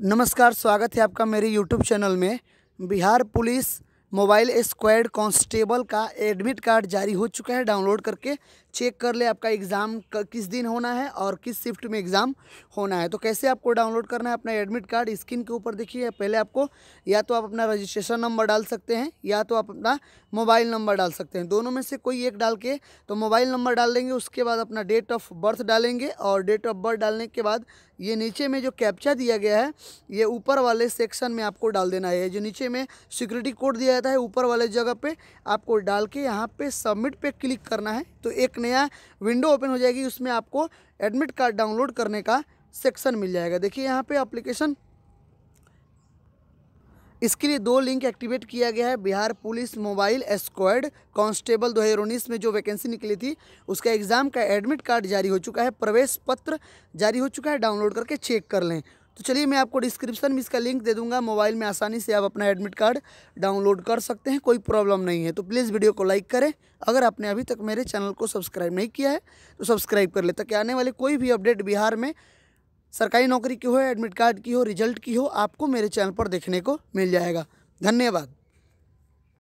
नमस्कार स्वागत है आपका मेरे यूट्यूब चैनल में Bihar police mobile squad constable का एडमिट कार्ड जारी हो चुका है डाउनलोड करके चेक कर ले आपका एग्ज़ाम किस दिन होना है और किस शिफ्ट में एग्ज़ाम होना है तो कैसे आपको डाउनलोड करना है अपना एडमिट कार्ड स्क्रीन के ऊपर देखिए पहले आपको या तो आप अपना रजिस्ट्रेशन नंबर डाल सकते हैं या तो आप अपना मोबाइल नंबर डाल सकते हैं दोनों में से कोई एक डाल के तो मोबाइल नंबर डाल देंगे उसके बाद अपना डेट ऑफ बर्थ डालेंगे और डेट ऑफ बर्थ डालने के बाद ये नीचे में जो कैप्चा दिया गया है ये ऊपर वाले सेक्शन में आपको डाल देना है जो नीचे में सिक्योरिटी कोड दिया जाता है ऊपर वाले जगह पे आपको डाल के यहाँ पे सबमिट पे क्लिक करना है तो एक नया विंडो ओपन हो जाएगी उसमें आपको एडमिट कार्ड डाउनलोड करने का सेक्शन मिल जाएगा देखिए यहाँ पे अप्लीकेशन इसके लिए दो लिंक एक्टिवेट किया गया है Bihar police mobile squad constable 2019 में जो वैकेंसी निकली थी उसका एग्ज़ाम का एडमिट कार्ड जारी हो चुका है प्रवेश पत्र जारी हो चुका है डाउनलोड करके चेक कर लें तो चलिए मैं आपको डिस्क्रिप्शन में इसका लिंक दे दूंगा मोबाइल में आसानी से आप अपना एडमिट कार्ड डाउनलोड कर सकते हैं कोई प्रॉब्लम नहीं है तो प्लीज़ वीडियो को लाइक करें अगर आपने अभी तक मेरे चैनल को सब्सक्राइब नहीं किया है तो सब्सक्राइब कर ले ताकि आने वाले कोई भी अपडेट बिहार में सरकारी नौकरी की हो एडमिट कार्ड की हो रिजल्ट की हो आपको मेरे चैनल पर देखने को मिल जाएगा धन्यवाद